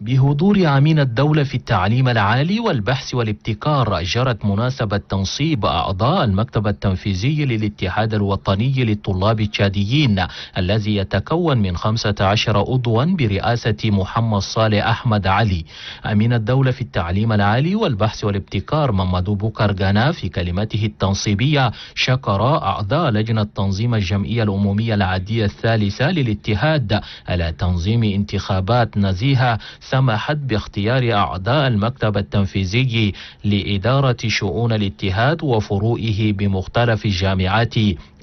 بحضور عمين الدولة في التعليم العالي والبحث والابتكار جرت مناسبة تنصيب أعضاء المكتب التنفيذي للاتحاد الوطني للطلاب التشاديين الذي يتكون من 15 عضوا برئاسة محمد صالح أحمد علي أمين الدولة في التعليم العالي والبحث والابتكار ممدو بوكارغانا في كلمته التنصيبية شكر أعضاء لجنة تنظيم الجمعية الأمومية العادية الثالثة للاتحاد على تنظيم انتخابات نزيهة سمحت باختيار أعضاء المكتب التنفيذي لإدارة شؤون الاتحاد وفروعه بمختلف الجامعات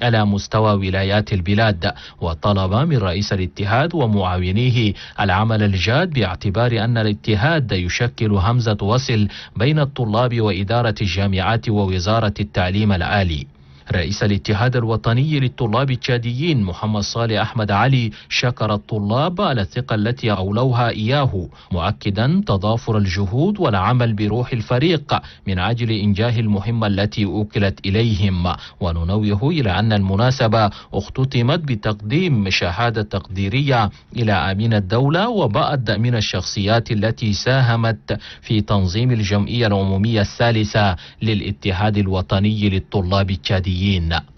على مستوى ولايات البلاد وطلب من رئيس الاتحاد ومعاونيه العمل الجاد باعتبار أن الاتحاد يشكل همزة وصل بين الطلاب وإدارة الجامعات ووزارة التعليم العالي رئيس الاتحاد الوطني للطلاب التشاديين محمد صالح أحمد علي شكر الطلاب على الثقة التي أولوها إياه مؤكدا تضافر الجهود والعمل بروح الفريق من أجل إنجاح المهمة التي أوكلت إليهم وننوه إلى أن المناسبة اختتمت بتقديم شهادة تقديرية إلى أمين الدولة وبعض من الشخصيات التي ساهمت في تنظيم الجمعية العمومية الثالثة للاتحاد الوطني للطلاب التشاديين llena.